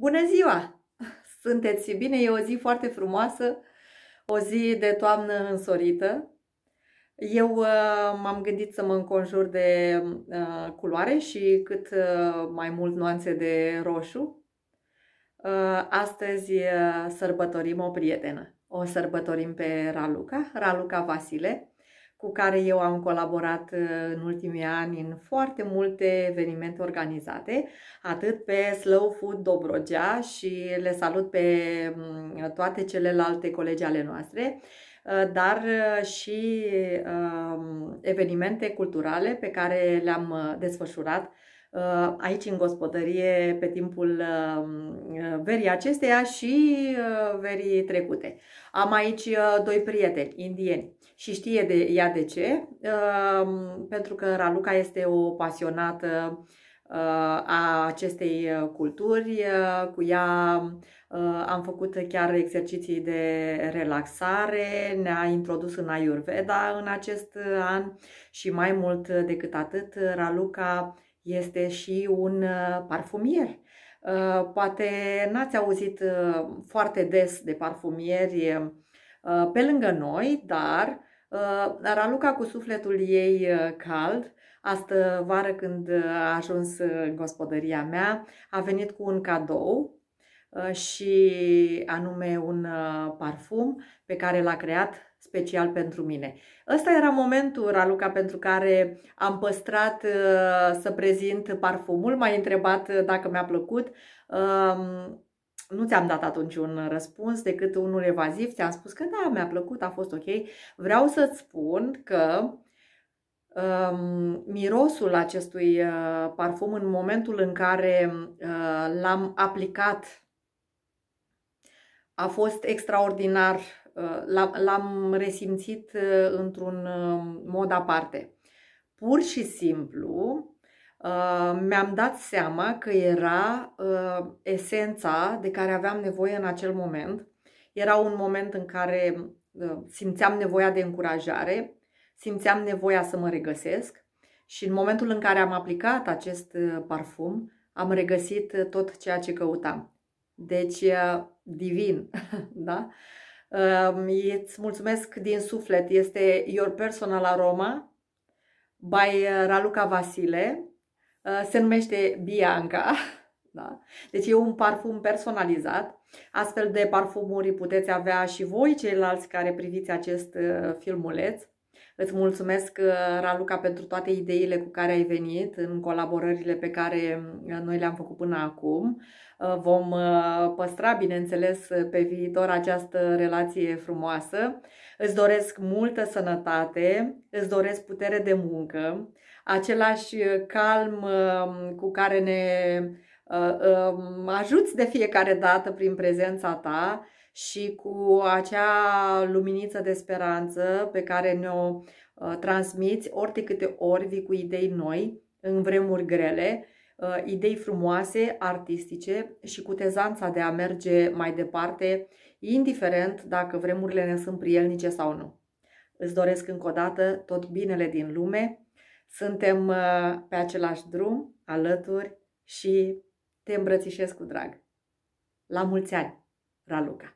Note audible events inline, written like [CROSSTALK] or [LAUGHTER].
Bună ziua! Sunteți bine? E o zi foarte frumoasă, o zi de toamnă însorită. Eu uh, m-am gândit să mă înconjur de uh, culoare și cât uh, mai mult nuanțe de roșu. Uh, astăzi uh, sărbătorim o prietenă. O sărbătorim pe Raluca, Raluca Vasile cu care eu am colaborat uh, în ultimii ani în foarte multe evenimente organizate, atât pe Slow Food Dobrogea și le salut pe mm, toate celelalte colegi ale noastre, uh, dar uh, și um, evenimente culturale pe care le-am desfășurat aici în gospodărie pe timpul um, verii acesteia și verii trecute. Am aici doi prieteni indieni și știe de ea de ce, um, pentru că Raluca este o pasionată uh, a acestei uh, culturi. Uh, cu ea am făcut chiar exerciții de relaxare, ne-a introdus în Ayurveda în acest an și mai mult decât atât, Raluca este și un parfumier. Poate n-ați auzit foarte des de parfumieri pe lângă noi, dar Uh, Raluca cu sufletul ei uh, cald, astă vară când uh, a ajuns în gospodăria mea, a venit cu un cadou și anume un parfum pe care l-a creat special pentru mine. Ăsta era momentul, Raluca, pentru care am păstrat să prezint parfumul. m a întrebat dacă mi-a plăcut. Um, nu ți-am dat atunci un răspuns decât unul evaziv, ți-am spus că da, mi-a plăcut, a fost ok. Vreau să-ți spun că um, mirosul acestui uh, parfum în momentul în care uh, l-am aplicat a fost extraordinar, uh, l-am resimțit uh, într-un uh, mod aparte. Pur și simplu, Uh, mi-am dat seama că era uh, esența de care aveam nevoie în acel moment. Era un moment în care uh, simțeam nevoia de încurajare, simțeam nevoia să mă regăsesc și în momentul în care am aplicat acest uh, parfum, am regăsit uh, tot ceea ce căutam. Deci, divin, [LAUGHS] da? Îți mulțumesc din suflet. Este Your Personal Aroma by Raluca Vasile Uh, se numește Bianca. [LAUGHS] Da? Deci e un parfum personalizat. Astfel de parfumuri puteți avea și voi, ceilalți care priviți acest uh, filmuleț. Îți mulțumesc, uh, Raluca, pentru toate ideile cu care ai venit în colaborările pe care uh, noi le-am făcut până acum. Uh, vom păstra, bineînțeles, pe viitor această relație frumoasă. Îți doresc multă sănătate, îți doresc putere de muncă, același calm um, cu care ne um, ajuți de fiecare dată prin prezența ta, și cu acea luminiță de speranță pe care ne-o uh, transmiți ori de câte ori vii cu idei noi, în vremuri grele, uh, idei frumoase, artistice și cu tezanța de a merge mai departe, indiferent dacă vremurile ne sunt prielnice sau nu. Îți doresc încă o dată tot binele din lume, suntem uh, pe același drum, alături și te îmbrățișez cu drag. La mulți ani, Raluca!